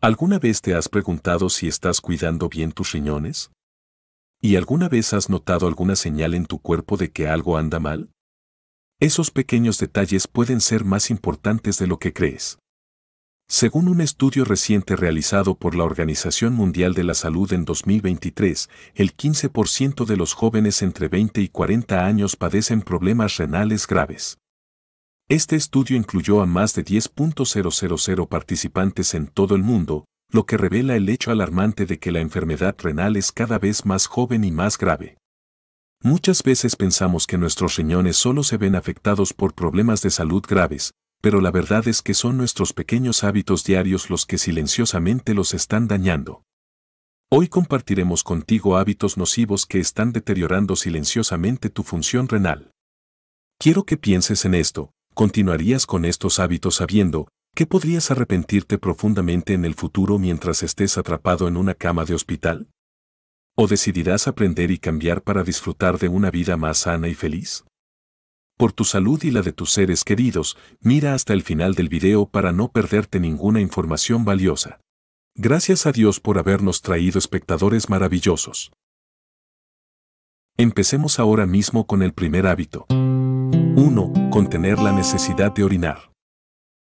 ¿Alguna vez te has preguntado si estás cuidando bien tus riñones? ¿Y alguna vez has notado alguna señal en tu cuerpo de que algo anda mal? Esos pequeños detalles pueden ser más importantes de lo que crees. Según un estudio reciente realizado por la Organización Mundial de la Salud en 2023, el 15% de los jóvenes entre 20 y 40 años padecen problemas renales graves. Este estudio incluyó a más de 10.000 participantes en todo el mundo, lo que revela el hecho alarmante de que la enfermedad renal es cada vez más joven y más grave. Muchas veces pensamos que nuestros riñones solo se ven afectados por problemas de salud graves, pero la verdad es que son nuestros pequeños hábitos diarios los que silenciosamente los están dañando. Hoy compartiremos contigo hábitos nocivos que están deteriorando silenciosamente tu función renal. Quiero que pienses en esto, continuarías con estos hábitos sabiendo que podrías arrepentirte profundamente en el futuro mientras estés atrapado en una cama de hospital? ¿O decidirás aprender y cambiar para disfrutar de una vida más sana y feliz? Por tu salud y la de tus seres queridos, mira hasta el final del video para no perderte ninguna información valiosa. Gracias a Dios por habernos traído espectadores maravillosos. Empecemos ahora mismo con el primer hábito. 1. Contener la necesidad de orinar.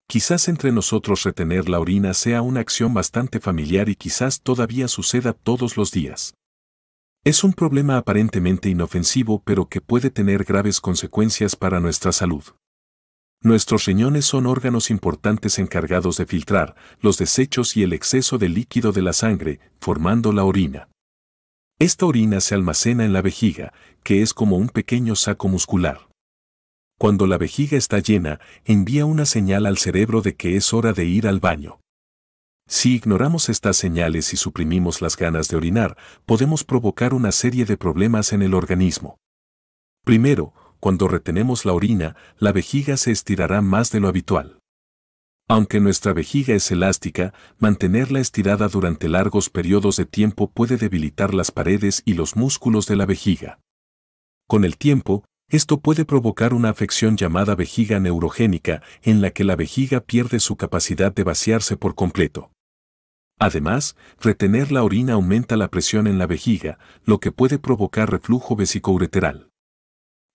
Quizás entre nosotros retener la orina sea una acción bastante familiar y quizás todavía suceda todos los días. Es un problema aparentemente inofensivo pero que puede tener graves consecuencias para nuestra salud. Nuestros riñones son órganos importantes encargados de filtrar los desechos y el exceso de líquido de la sangre, formando la orina. Esta orina se almacena en la vejiga, que es como un pequeño saco muscular. Cuando la vejiga está llena, envía una señal al cerebro de que es hora de ir al baño. Si ignoramos estas señales y suprimimos las ganas de orinar, podemos provocar una serie de problemas en el organismo. Primero, cuando retenemos la orina, la vejiga se estirará más de lo habitual. Aunque nuestra vejiga es elástica, mantenerla estirada durante largos periodos de tiempo puede debilitar las paredes y los músculos de la vejiga. Con el tiempo, esto puede provocar una afección llamada vejiga neurogénica, en la que la vejiga pierde su capacidad de vaciarse por completo. Además, retener la orina aumenta la presión en la vejiga, lo que puede provocar reflujo vesicoureteral.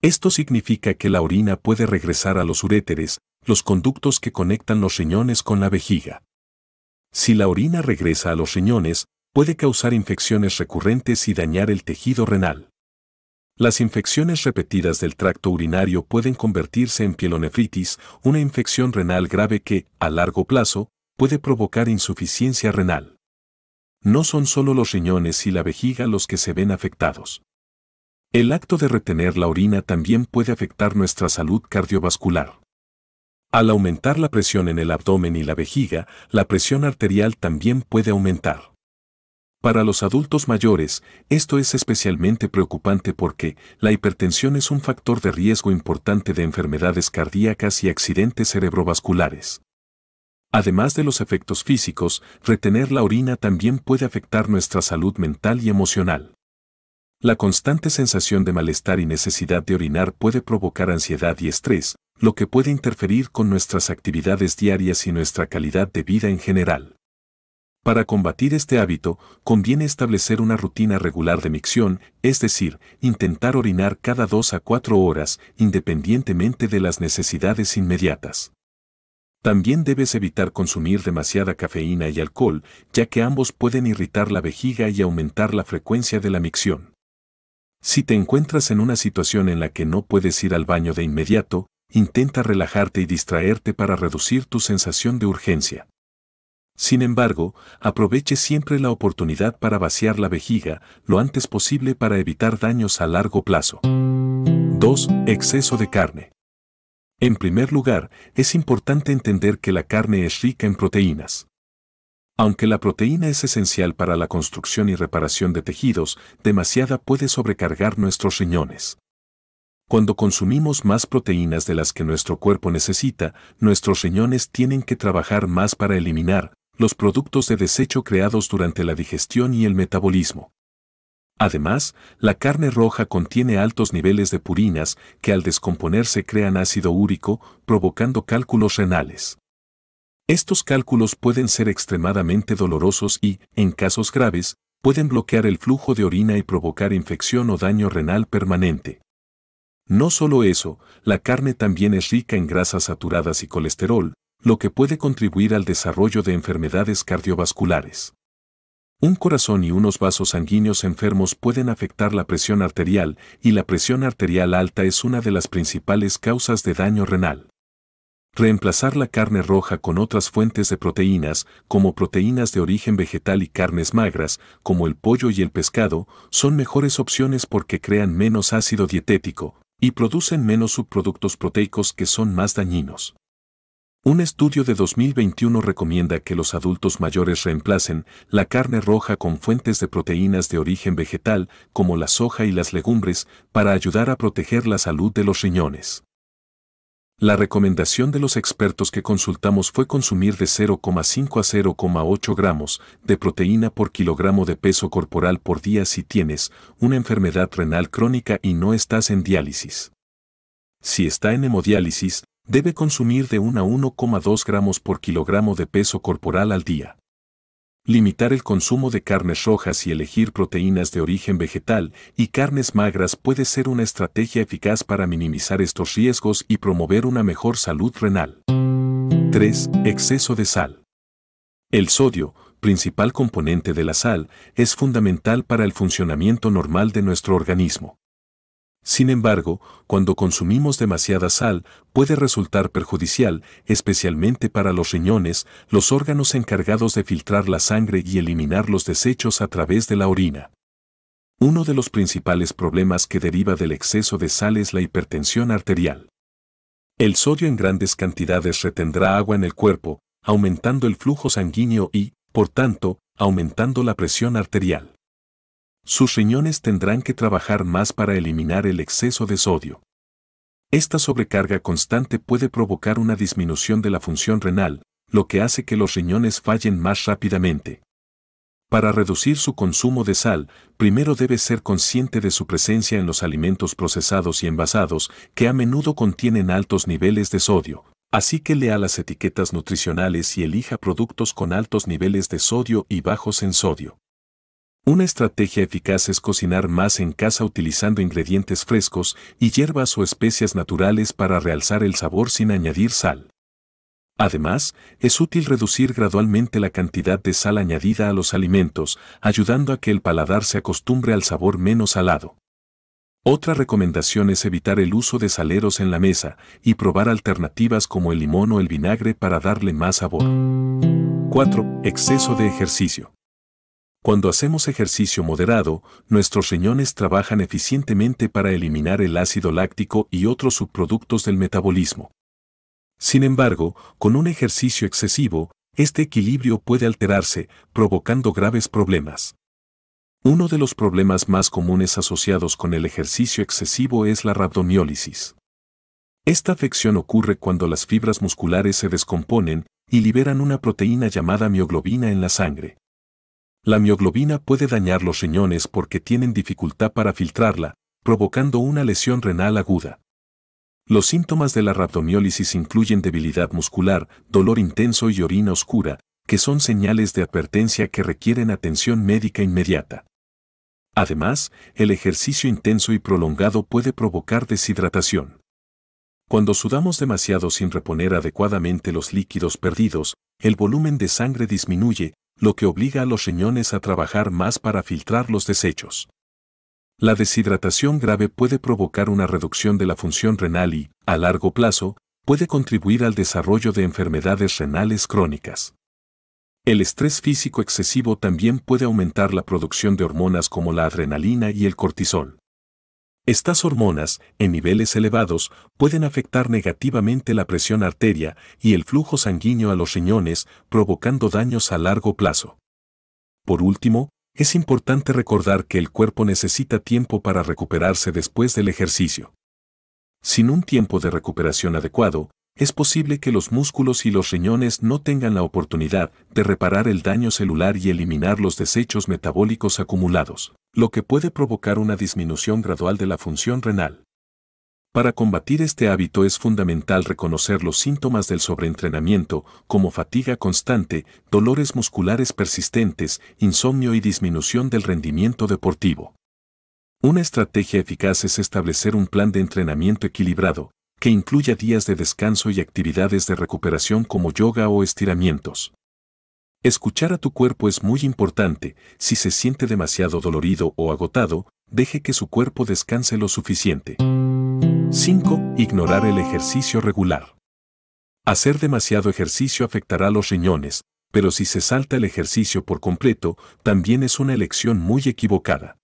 Esto significa que la orina puede regresar a los uréteres, los conductos que conectan los riñones con la vejiga. Si la orina regresa a los riñones, puede causar infecciones recurrentes y dañar el tejido renal. Las infecciones repetidas del tracto urinario pueden convertirse en pielonefritis, una infección renal grave que, a largo plazo, puede provocar insuficiencia renal. No son solo los riñones y la vejiga los que se ven afectados. El acto de retener la orina también puede afectar nuestra salud cardiovascular. Al aumentar la presión en el abdomen y la vejiga, la presión arterial también puede aumentar. Para los adultos mayores, esto es especialmente preocupante porque la hipertensión es un factor de riesgo importante de enfermedades cardíacas y accidentes cerebrovasculares. Además de los efectos físicos, retener la orina también puede afectar nuestra salud mental y emocional. La constante sensación de malestar y necesidad de orinar puede provocar ansiedad y estrés, lo que puede interferir con nuestras actividades diarias y nuestra calidad de vida en general. Para combatir este hábito, conviene establecer una rutina regular de micción, es decir, intentar orinar cada 2 a cuatro horas, independientemente de las necesidades inmediatas. También debes evitar consumir demasiada cafeína y alcohol, ya que ambos pueden irritar la vejiga y aumentar la frecuencia de la micción. Si te encuentras en una situación en la que no puedes ir al baño de inmediato, intenta relajarte y distraerte para reducir tu sensación de urgencia. Sin embargo, aproveche siempre la oportunidad para vaciar la vejiga lo antes posible para evitar daños a largo plazo. 2. Exceso de carne. En primer lugar, es importante entender que la carne es rica en proteínas. Aunque la proteína es esencial para la construcción y reparación de tejidos, demasiada puede sobrecargar nuestros riñones. Cuando consumimos más proteínas de las que nuestro cuerpo necesita, nuestros riñones tienen que trabajar más para eliminar, los productos de desecho creados durante la digestión y el metabolismo. Además, la carne roja contiene altos niveles de purinas que al descomponerse crean ácido úrico, provocando cálculos renales. Estos cálculos pueden ser extremadamente dolorosos y, en casos graves, pueden bloquear el flujo de orina y provocar infección o daño renal permanente. No solo eso, la carne también es rica en grasas saturadas y colesterol, lo que puede contribuir al desarrollo de enfermedades cardiovasculares. Un corazón y unos vasos sanguíneos enfermos pueden afectar la presión arterial y la presión arterial alta es una de las principales causas de daño renal. Reemplazar la carne roja con otras fuentes de proteínas, como proteínas de origen vegetal y carnes magras, como el pollo y el pescado, son mejores opciones porque crean menos ácido dietético y producen menos subproductos proteicos que son más dañinos. Un estudio de 2021 recomienda que los adultos mayores reemplacen la carne roja con fuentes de proteínas de origen vegetal como la soja y las legumbres para ayudar a proteger la salud de los riñones. La recomendación de los expertos que consultamos fue consumir de 0,5 a 0,8 gramos de proteína por kilogramo de peso corporal por día si tienes una enfermedad renal crónica y no estás en diálisis. Si está en hemodiálisis, debe consumir de 1 a 1,2 gramos por kilogramo de peso corporal al día. Limitar el consumo de carnes rojas y elegir proteínas de origen vegetal y carnes magras puede ser una estrategia eficaz para minimizar estos riesgos y promover una mejor salud renal. 3. Exceso de sal. El sodio, principal componente de la sal, es fundamental para el funcionamiento normal de nuestro organismo. Sin embargo, cuando consumimos demasiada sal, puede resultar perjudicial, especialmente para los riñones, los órganos encargados de filtrar la sangre y eliminar los desechos a través de la orina. Uno de los principales problemas que deriva del exceso de sal es la hipertensión arterial. El sodio en grandes cantidades retendrá agua en el cuerpo, aumentando el flujo sanguíneo y, por tanto, aumentando la presión arterial. Sus riñones tendrán que trabajar más para eliminar el exceso de sodio. Esta sobrecarga constante puede provocar una disminución de la función renal, lo que hace que los riñones fallen más rápidamente. Para reducir su consumo de sal, primero debe ser consciente de su presencia en los alimentos procesados y envasados, que a menudo contienen altos niveles de sodio, así que lea las etiquetas nutricionales y elija productos con altos niveles de sodio y bajos en sodio. Una estrategia eficaz es cocinar más en casa utilizando ingredientes frescos y hierbas o especias naturales para realzar el sabor sin añadir sal. Además, es útil reducir gradualmente la cantidad de sal añadida a los alimentos, ayudando a que el paladar se acostumbre al sabor menos salado. Otra recomendación es evitar el uso de saleros en la mesa y probar alternativas como el limón o el vinagre para darle más sabor. 4. Exceso de ejercicio. Cuando hacemos ejercicio moderado, nuestros riñones trabajan eficientemente para eliminar el ácido láctico y otros subproductos del metabolismo. Sin embargo, con un ejercicio excesivo, este equilibrio puede alterarse, provocando graves problemas. Uno de los problemas más comunes asociados con el ejercicio excesivo es la rabdomiólisis. Esta afección ocurre cuando las fibras musculares se descomponen y liberan una proteína llamada mioglobina en la sangre. La mioglobina puede dañar los riñones porque tienen dificultad para filtrarla, provocando una lesión renal aguda. Los síntomas de la rabdomiólisis incluyen debilidad muscular, dolor intenso y orina oscura, que son señales de advertencia que requieren atención médica inmediata. Además, el ejercicio intenso y prolongado puede provocar deshidratación. Cuando sudamos demasiado sin reponer adecuadamente los líquidos perdidos, el volumen de sangre disminuye, lo que obliga a los riñones a trabajar más para filtrar los desechos. La deshidratación grave puede provocar una reducción de la función renal y, a largo plazo, puede contribuir al desarrollo de enfermedades renales crónicas. El estrés físico excesivo también puede aumentar la producción de hormonas como la adrenalina y el cortisol. Estas hormonas, en niveles elevados, pueden afectar negativamente la presión arteria y el flujo sanguíneo a los riñones, provocando daños a largo plazo. Por último, es importante recordar que el cuerpo necesita tiempo para recuperarse después del ejercicio. Sin un tiempo de recuperación adecuado, es posible que los músculos y los riñones no tengan la oportunidad de reparar el daño celular y eliminar los desechos metabólicos acumulados, lo que puede provocar una disminución gradual de la función renal. Para combatir este hábito es fundamental reconocer los síntomas del sobreentrenamiento, como fatiga constante, dolores musculares persistentes, insomnio y disminución del rendimiento deportivo. Una estrategia eficaz es establecer un plan de entrenamiento equilibrado, que incluya días de descanso y actividades de recuperación como yoga o estiramientos. Escuchar a tu cuerpo es muy importante, si se siente demasiado dolorido o agotado, deje que su cuerpo descanse lo suficiente. 5. Ignorar el ejercicio regular. Hacer demasiado ejercicio afectará los riñones, pero si se salta el ejercicio por completo, también es una elección muy equivocada.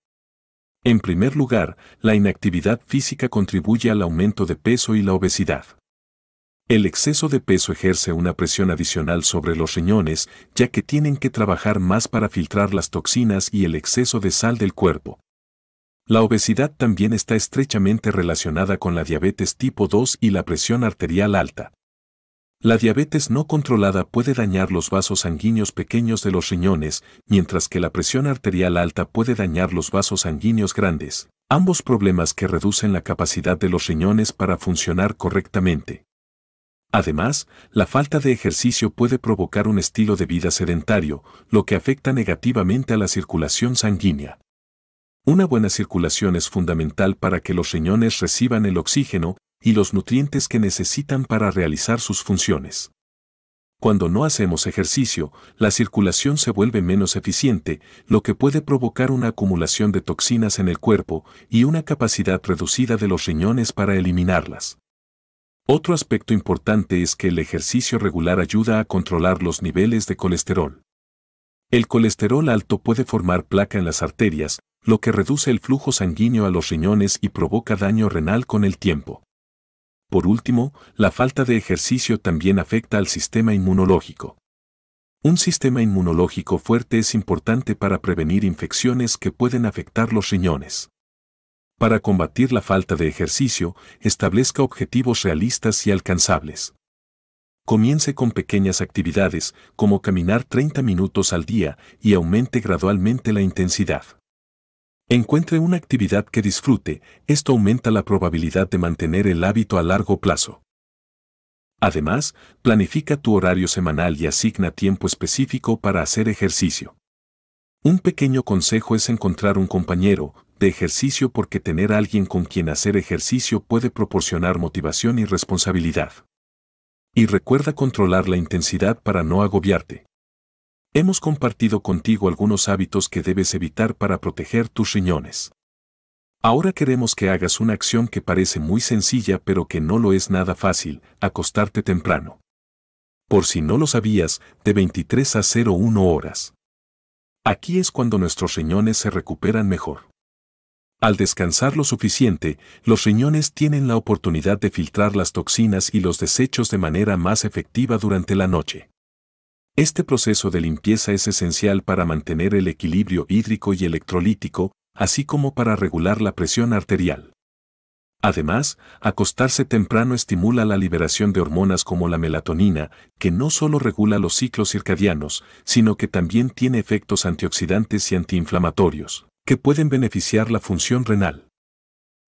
En primer lugar, la inactividad física contribuye al aumento de peso y la obesidad. El exceso de peso ejerce una presión adicional sobre los riñones, ya que tienen que trabajar más para filtrar las toxinas y el exceso de sal del cuerpo. La obesidad también está estrechamente relacionada con la diabetes tipo 2 y la presión arterial alta. La diabetes no controlada puede dañar los vasos sanguíneos pequeños de los riñones, mientras que la presión arterial alta puede dañar los vasos sanguíneos grandes, ambos problemas que reducen la capacidad de los riñones para funcionar correctamente. Además, la falta de ejercicio puede provocar un estilo de vida sedentario, lo que afecta negativamente a la circulación sanguínea. Una buena circulación es fundamental para que los riñones reciban el oxígeno y los nutrientes que necesitan para realizar sus funciones. Cuando no hacemos ejercicio, la circulación se vuelve menos eficiente, lo que puede provocar una acumulación de toxinas en el cuerpo y una capacidad reducida de los riñones para eliminarlas. Otro aspecto importante es que el ejercicio regular ayuda a controlar los niveles de colesterol. El colesterol alto puede formar placa en las arterias, lo que reduce el flujo sanguíneo a los riñones y provoca daño renal con el tiempo. Por último, la falta de ejercicio también afecta al sistema inmunológico. Un sistema inmunológico fuerte es importante para prevenir infecciones que pueden afectar los riñones. Para combatir la falta de ejercicio, establezca objetivos realistas y alcanzables. Comience con pequeñas actividades, como caminar 30 minutos al día, y aumente gradualmente la intensidad. Encuentre una actividad que disfrute, esto aumenta la probabilidad de mantener el hábito a largo plazo. Además, planifica tu horario semanal y asigna tiempo específico para hacer ejercicio. Un pequeño consejo es encontrar un compañero de ejercicio porque tener a alguien con quien hacer ejercicio puede proporcionar motivación y responsabilidad. Y recuerda controlar la intensidad para no agobiarte. Hemos compartido contigo algunos hábitos que debes evitar para proteger tus riñones. Ahora queremos que hagas una acción que parece muy sencilla pero que no lo es nada fácil, acostarte temprano. Por si no lo sabías, de 23 a 01 horas. Aquí es cuando nuestros riñones se recuperan mejor. Al descansar lo suficiente, los riñones tienen la oportunidad de filtrar las toxinas y los desechos de manera más efectiva durante la noche. Este proceso de limpieza es esencial para mantener el equilibrio hídrico y electrolítico, así como para regular la presión arterial. Además, acostarse temprano estimula la liberación de hormonas como la melatonina, que no solo regula los ciclos circadianos, sino que también tiene efectos antioxidantes y antiinflamatorios, que pueden beneficiar la función renal.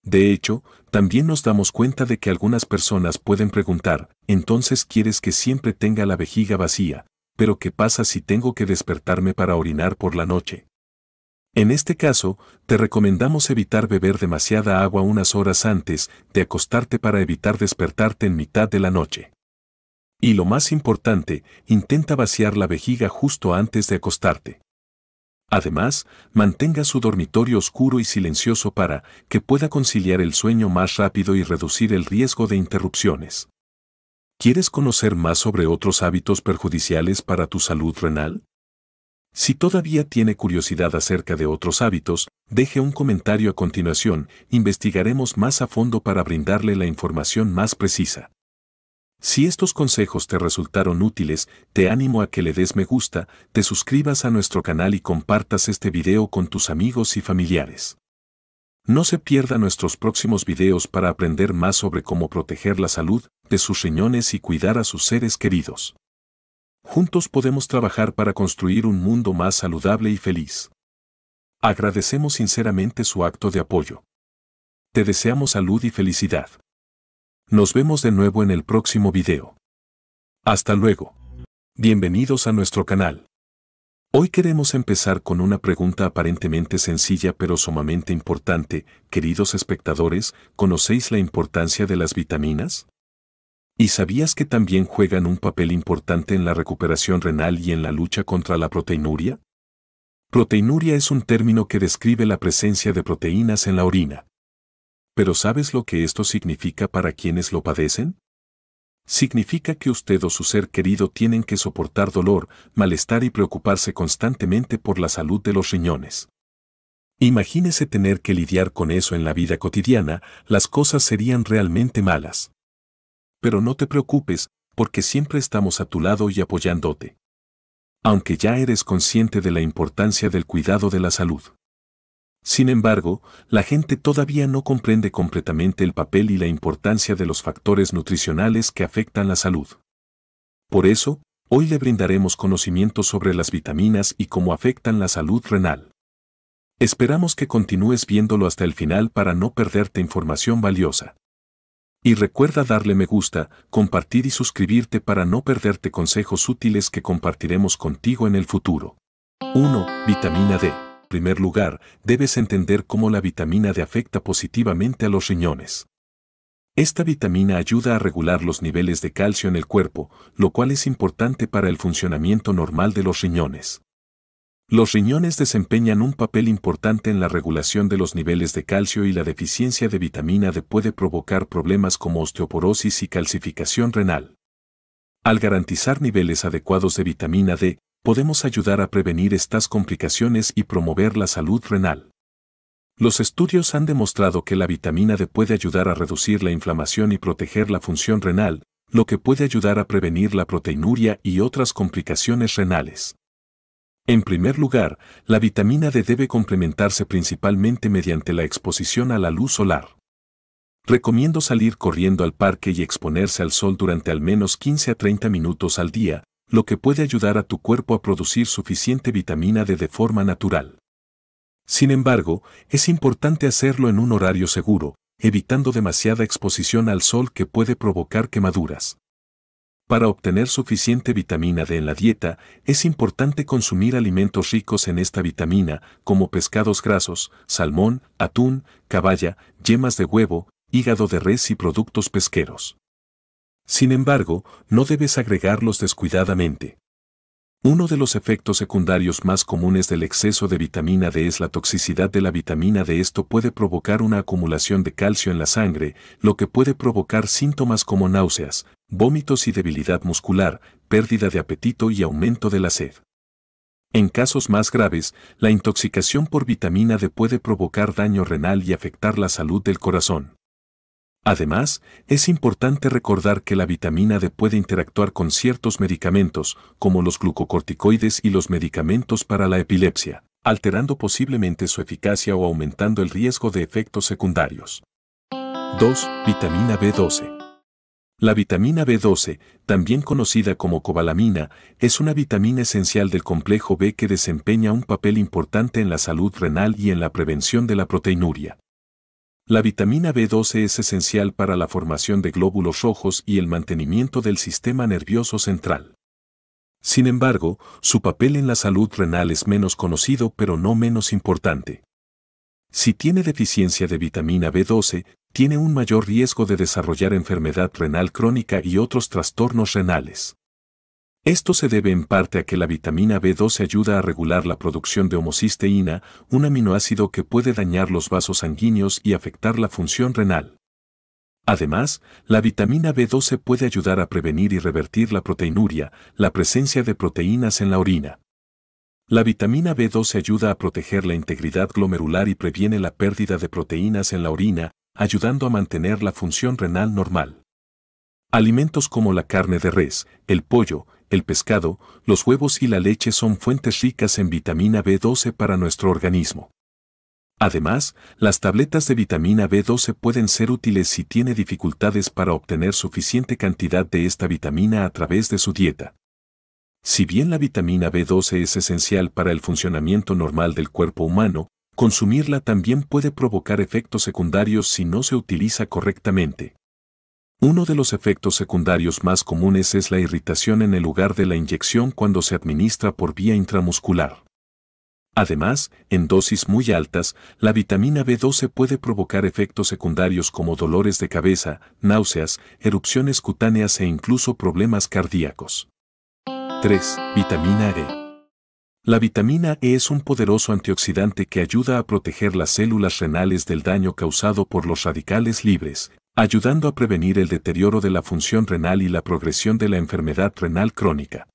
De hecho, también nos damos cuenta de que algunas personas pueden preguntar, entonces quieres que siempre tenga la vejiga vacía, pero ¿qué pasa si tengo que despertarme para orinar por la noche? En este caso, te recomendamos evitar beber demasiada agua unas horas antes de acostarte para evitar despertarte en mitad de la noche. Y lo más importante, intenta vaciar la vejiga justo antes de acostarte. Además, mantenga su dormitorio oscuro y silencioso para que pueda conciliar el sueño más rápido y reducir el riesgo de interrupciones. ¿Quieres conocer más sobre otros hábitos perjudiciales para tu salud renal? Si todavía tiene curiosidad acerca de otros hábitos, deje un comentario a continuación, investigaremos más a fondo para brindarle la información más precisa. Si estos consejos te resultaron útiles, te animo a que le des me gusta, te suscribas a nuestro canal y compartas este video con tus amigos y familiares. No se pierda nuestros próximos videos para aprender más sobre cómo proteger la salud de sus riñones y cuidar a sus seres queridos. Juntos podemos trabajar para construir un mundo más saludable y feliz. Agradecemos sinceramente su acto de apoyo. Te deseamos salud y felicidad. Nos vemos de nuevo en el próximo video. Hasta luego. Bienvenidos a nuestro canal. Hoy queremos empezar con una pregunta aparentemente sencilla pero sumamente importante, queridos espectadores, ¿conocéis la importancia de las vitaminas? ¿Y sabías que también juegan un papel importante en la recuperación renal y en la lucha contra la proteinuria? Proteinuria es un término que describe la presencia de proteínas en la orina. ¿Pero sabes lo que esto significa para quienes lo padecen? significa que usted o su ser querido tienen que soportar dolor, malestar y preocuparse constantemente por la salud de los riñones. Imagínese tener que lidiar con eso en la vida cotidiana, las cosas serían realmente malas. Pero no te preocupes, porque siempre estamos a tu lado y apoyándote. Aunque ya eres consciente de la importancia del cuidado de la salud. Sin embargo, la gente todavía no comprende completamente el papel y la importancia de los factores nutricionales que afectan la salud. Por eso, hoy le brindaremos conocimiento sobre las vitaminas y cómo afectan la salud renal. Esperamos que continúes viéndolo hasta el final para no perderte información valiosa. Y recuerda darle me gusta, compartir y suscribirte para no perderte consejos útiles que compartiremos contigo en el futuro. 1. Vitamina D primer lugar, debes entender cómo la vitamina D afecta positivamente a los riñones. Esta vitamina ayuda a regular los niveles de calcio en el cuerpo, lo cual es importante para el funcionamiento normal de los riñones. Los riñones desempeñan un papel importante en la regulación de los niveles de calcio y la deficiencia de vitamina D puede provocar problemas como osteoporosis y calcificación renal. Al garantizar niveles adecuados de vitamina D, podemos ayudar a prevenir estas complicaciones y promover la salud renal. Los estudios han demostrado que la vitamina D puede ayudar a reducir la inflamación y proteger la función renal, lo que puede ayudar a prevenir la proteinuria y otras complicaciones renales. En primer lugar, la vitamina D debe complementarse principalmente mediante la exposición a la luz solar. Recomiendo salir corriendo al parque y exponerse al sol durante al menos 15 a 30 minutos al día, lo que puede ayudar a tu cuerpo a producir suficiente vitamina D de forma natural. Sin embargo, es importante hacerlo en un horario seguro, evitando demasiada exposición al sol que puede provocar quemaduras. Para obtener suficiente vitamina D en la dieta, es importante consumir alimentos ricos en esta vitamina, como pescados grasos, salmón, atún, caballa, yemas de huevo, hígado de res y productos pesqueros. Sin embargo, no debes agregarlos descuidadamente. Uno de los efectos secundarios más comunes del exceso de vitamina D es la toxicidad de la vitamina D. Esto puede provocar una acumulación de calcio en la sangre, lo que puede provocar síntomas como náuseas, vómitos y debilidad muscular, pérdida de apetito y aumento de la sed. En casos más graves, la intoxicación por vitamina D puede provocar daño renal y afectar la salud del corazón. Además, es importante recordar que la vitamina D puede interactuar con ciertos medicamentos, como los glucocorticoides y los medicamentos para la epilepsia, alterando posiblemente su eficacia o aumentando el riesgo de efectos secundarios. 2. Vitamina B12. La vitamina B12, también conocida como cobalamina, es una vitamina esencial del complejo B que desempeña un papel importante en la salud renal y en la prevención de la proteinuria. La vitamina B12 es esencial para la formación de glóbulos rojos y el mantenimiento del sistema nervioso central. Sin embargo, su papel en la salud renal es menos conocido pero no menos importante. Si tiene deficiencia de vitamina B12, tiene un mayor riesgo de desarrollar enfermedad renal crónica y otros trastornos renales. Esto se debe en parte a que la vitamina B12 ayuda a regular la producción de homocisteína, un aminoácido que puede dañar los vasos sanguíneos y afectar la función renal. Además, la vitamina B12 puede ayudar a prevenir y revertir la proteinuria, la presencia de proteínas en la orina. La vitamina B12 ayuda a proteger la integridad glomerular y previene la pérdida de proteínas en la orina, ayudando a mantener la función renal normal. Alimentos como la carne de res, el pollo, el pescado, los huevos y la leche son fuentes ricas en vitamina B12 para nuestro organismo. Además, las tabletas de vitamina B12 pueden ser útiles si tiene dificultades para obtener suficiente cantidad de esta vitamina a través de su dieta. Si bien la vitamina B12 es esencial para el funcionamiento normal del cuerpo humano, consumirla también puede provocar efectos secundarios si no se utiliza correctamente. Uno de los efectos secundarios más comunes es la irritación en el lugar de la inyección cuando se administra por vía intramuscular. Además, en dosis muy altas, la vitamina B12 puede provocar efectos secundarios como dolores de cabeza, náuseas, erupciones cutáneas e incluso problemas cardíacos. 3. Vitamina E. La vitamina E es un poderoso antioxidante que ayuda a proteger las células renales del daño causado por los radicales libres, ayudando a prevenir el deterioro de la función renal y la progresión de la enfermedad renal crónica.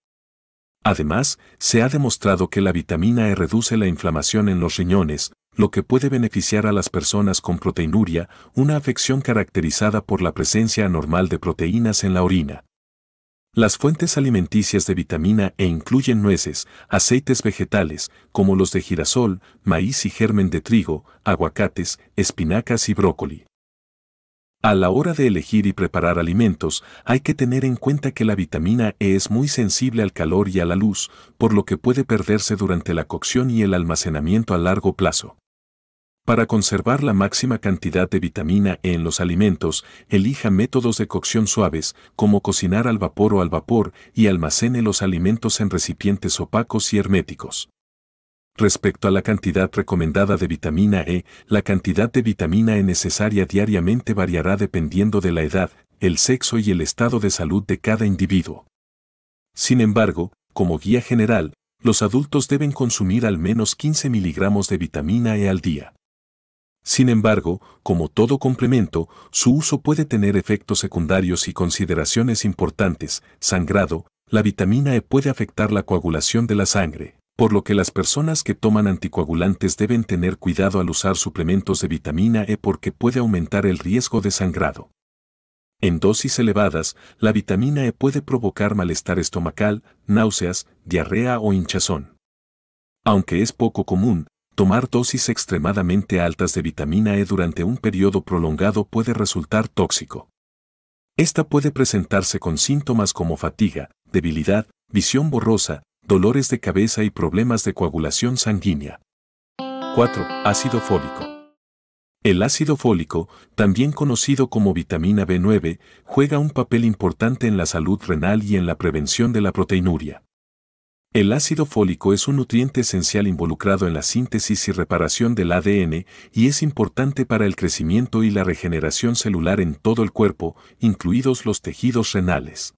Además, se ha demostrado que la vitamina E reduce la inflamación en los riñones, lo que puede beneficiar a las personas con proteinuria, una afección caracterizada por la presencia anormal de proteínas en la orina. Las fuentes alimenticias de vitamina E incluyen nueces, aceites vegetales, como los de girasol, maíz y germen de trigo, aguacates, espinacas y brócoli. A la hora de elegir y preparar alimentos, hay que tener en cuenta que la vitamina E es muy sensible al calor y a la luz, por lo que puede perderse durante la cocción y el almacenamiento a largo plazo. Para conservar la máxima cantidad de vitamina E en los alimentos, elija métodos de cocción suaves, como cocinar al vapor o al vapor, y almacene los alimentos en recipientes opacos y herméticos. Respecto a la cantidad recomendada de vitamina E, la cantidad de vitamina E necesaria diariamente variará dependiendo de la edad, el sexo y el estado de salud de cada individuo. Sin embargo, como guía general, los adultos deben consumir al menos 15 miligramos de vitamina E al día. Sin embargo, como todo complemento, su uso puede tener efectos secundarios y consideraciones importantes, sangrado, la vitamina E puede afectar la coagulación de la sangre por lo que las personas que toman anticoagulantes deben tener cuidado al usar suplementos de vitamina E porque puede aumentar el riesgo de sangrado. En dosis elevadas, la vitamina E puede provocar malestar estomacal, náuseas, diarrea o hinchazón. Aunque es poco común, tomar dosis extremadamente altas de vitamina E durante un periodo prolongado puede resultar tóxico. Esta puede presentarse con síntomas como fatiga, debilidad, visión borrosa, dolores de cabeza y problemas de coagulación sanguínea. 4. Ácido fólico. El ácido fólico, también conocido como vitamina B9, juega un papel importante en la salud renal y en la prevención de la proteinuria. El ácido fólico es un nutriente esencial involucrado en la síntesis y reparación del ADN y es importante para el crecimiento y la regeneración celular en todo el cuerpo, incluidos los tejidos renales.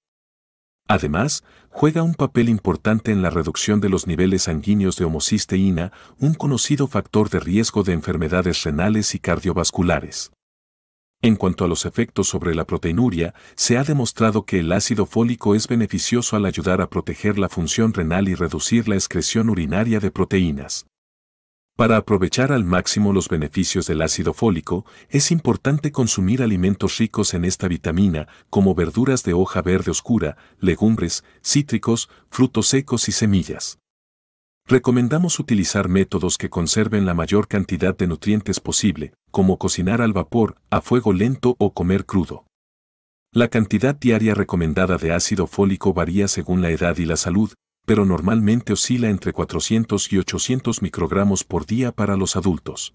Además, juega un papel importante en la reducción de los niveles sanguíneos de homocisteína, un conocido factor de riesgo de enfermedades renales y cardiovasculares. En cuanto a los efectos sobre la proteinuria, se ha demostrado que el ácido fólico es beneficioso al ayudar a proteger la función renal y reducir la excreción urinaria de proteínas. Para aprovechar al máximo los beneficios del ácido fólico, es importante consumir alimentos ricos en esta vitamina, como verduras de hoja verde oscura, legumbres, cítricos, frutos secos y semillas. Recomendamos utilizar métodos que conserven la mayor cantidad de nutrientes posible, como cocinar al vapor, a fuego lento o comer crudo. La cantidad diaria recomendada de ácido fólico varía según la edad y la salud, pero normalmente oscila entre 400 y 800 microgramos por día para los adultos.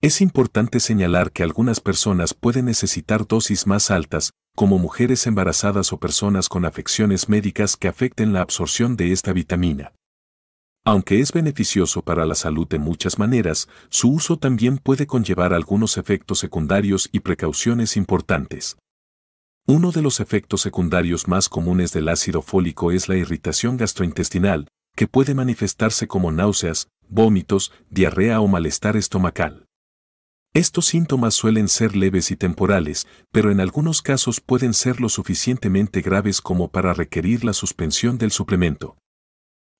Es importante señalar que algunas personas pueden necesitar dosis más altas, como mujeres embarazadas o personas con afecciones médicas que afecten la absorción de esta vitamina. Aunque es beneficioso para la salud de muchas maneras, su uso también puede conllevar algunos efectos secundarios y precauciones importantes. Uno de los efectos secundarios más comunes del ácido fólico es la irritación gastrointestinal, que puede manifestarse como náuseas, vómitos, diarrea o malestar estomacal. Estos síntomas suelen ser leves y temporales, pero en algunos casos pueden ser lo suficientemente graves como para requerir la suspensión del suplemento.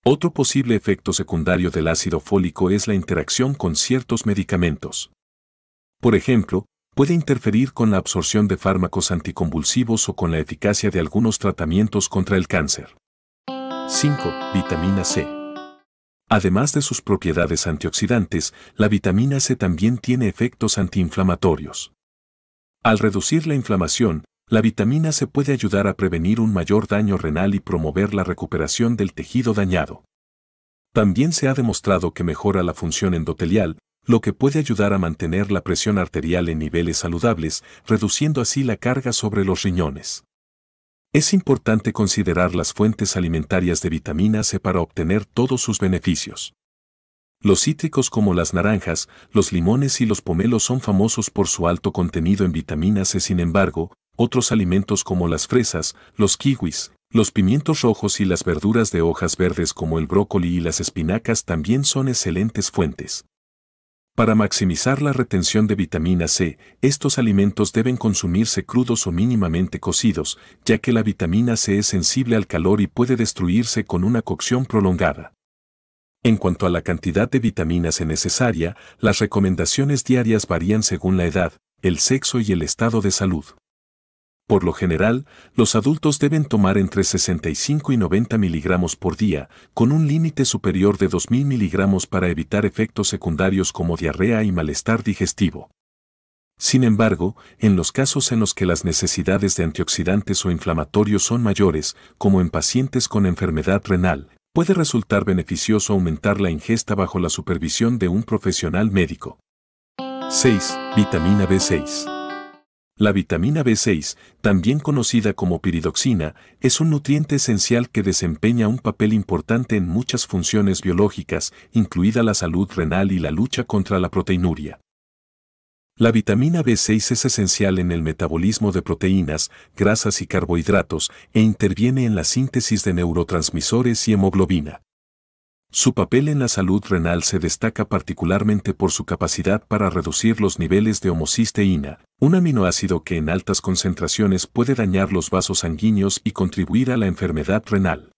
Otro posible efecto secundario del ácido fólico es la interacción con ciertos medicamentos. Por ejemplo, puede interferir con la absorción de fármacos anticonvulsivos o con la eficacia de algunos tratamientos contra el cáncer. 5. Vitamina C. Además de sus propiedades antioxidantes, la vitamina C también tiene efectos antiinflamatorios. Al reducir la inflamación, la vitamina C puede ayudar a prevenir un mayor daño renal y promover la recuperación del tejido dañado. También se ha demostrado que mejora la función endotelial, lo que puede ayudar a mantener la presión arterial en niveles saludables, reduciendo así la carga sobre los riñones. Es importante considerar las fuentes alimentarias de vitamina C para obtener todos sus beneficios. Los cítricos como las naranjas, los limones y los pomelos son famosos por su alto contenido en vitamina C. Sin embargo, otros alimentos como las fresas, los kiwis, los pimientos rojos y las verduras de hojas verdes como el brócoli y las espinacas también son excelentes fuentes. Para maximizar la retención de vitamina C, estos alimentos deben consumirse crudos o mínimamente cocidos, ya que la vitamina C es sensible al calor y puede destruirse con una cocción prolongada. En cuanto a la cantidad de vitamina C necesaria, las recomendaciones diarias varían según la edad, el sexo y el estado de salud. Por lo general, los adultos deben tomar entre 65 y 90 miligramos por día, con un límite superior de 2.000 miligramos para evitar efectos secundarios como diarrea y malestar digestivo. Sin embargo, en los casos en los que las necesidades de antioxidantes o inflamatorios son mayores, como en pacientes con enfermedad renal, puede resultar beneficioso aumentar la ingesta bajo la supervisión de un profesional médico. 6. Vitamina B6. La vitamina B6, también conocida como piridoxina, es un nutriente esencial que desempeña un papel importante en muchas funciones biológicas, incluida la salud renal y la lucha contra la proteinuria. La vitamina B6 es esencial en el metabolismo de proteínas, grasas y carbohidratos e interviene en la síntesis de neurotransmisores y hemoglobina. Su papel en la salud renal se destaca particularmente por su capacidad para reducir los niveles de homocisteína, un aminoácido que en altas concentraciones puede dañar los vasos sanguíneos y contribuir a la enfermedad renal.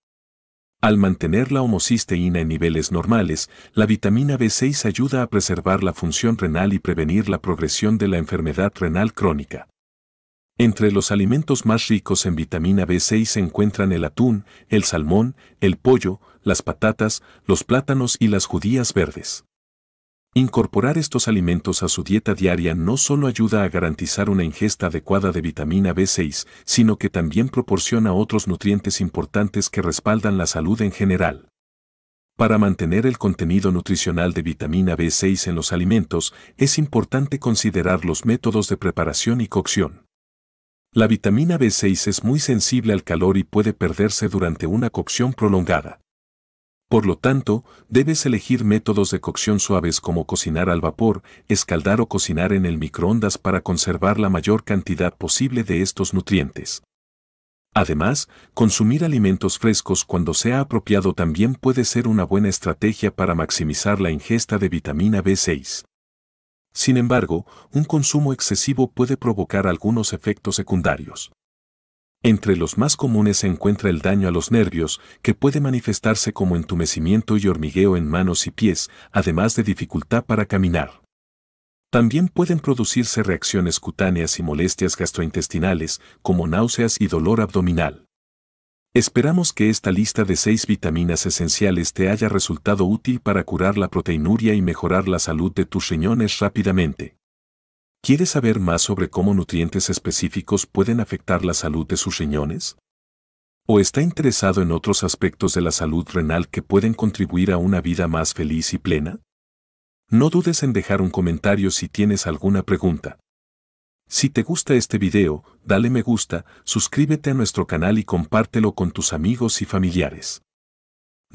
Al mantener la homocisteína en niveles normales, la vitamina B6 ayuda a preservar la función renal y prevenir la progresión de la enfermedad renal crónica. Entre los alimentos más ricos en vitamina B6 se encuentran el atún, el salmón, el pollo, las patatas, los plátanos y las judías verdes. Incorporar estos alimentos a su dieta diaria no solo ayuda a garantizar una ingesta adecuada de vitamina B6, sino que también proporciona otros nutrientes importantes que respaldan la salud en general. Para mantener el contenido nutricional de vitamina B6 en los alimentos, es importante considerar los métodos de preparación y cocción. La vitamina B6 es muy sensible al calor y puede perderse durante una cocción prolongada. Por lo tanto, debes elegir métodos de cocción suaves como cocinar al vapor, escaldar o cocinar en el microondas para conservar la mayor cantidad posible de estos nutrientes. Además, consumir alimentos frescos cuando sea apropiado también puede ser una buena estrategia para maximizar la ingesta de vitamina B6. Sin embargo, un consumo excesivo puede provocar algunos efectos secundarios. Entre los más comunes se encuentra el daño a los nervios, que puede manifestarse como entumecimiento y hormigueo en manos y pies, además de dificultad para caminar. También pueden producirse reacciones cutáneas y molestias gastrointestinales, como náuseas y dolor abdominal. Esperamos que esta lista de seis vitaminas esenciales te haya resultado útil para curar la proteinuria y mejorar la salud de tus riñones rápidamente. ¿Quieres saber más sobre cómo nutrientes específicos pueden afectar la salud de sus riñones? ¿O está interesado en otros aspectos de la salud renal que pueden contribuir a una vida más feliz y plena? No dudes en dejar un comentario si tienes alguna pregunta. Si te gusta este video, dale me gusta, suscríbete a nuestro canal y compártelo con tus amigos y familiares.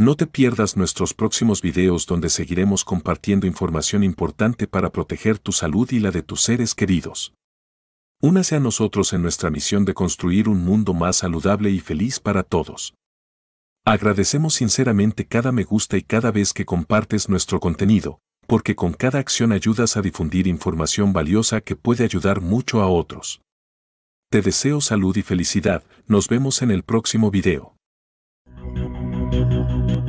No te pierdas nuestros próximos videos donde seguiremos compartiendo información importante para proteger tu salud y la de tus seres queridos. Únase a nosotros en nuestra misión de construir un mundo más saludable y feliz para todos. Agradecemos sinceramente cada me gusta y cada vez que compartes nuestro contenido, porque con cada acción ayudas a difundir información valiosa que puede ayudar mucho a otros. Te deseo salud y felicidad, nos vemos en el próximo video. Thank you.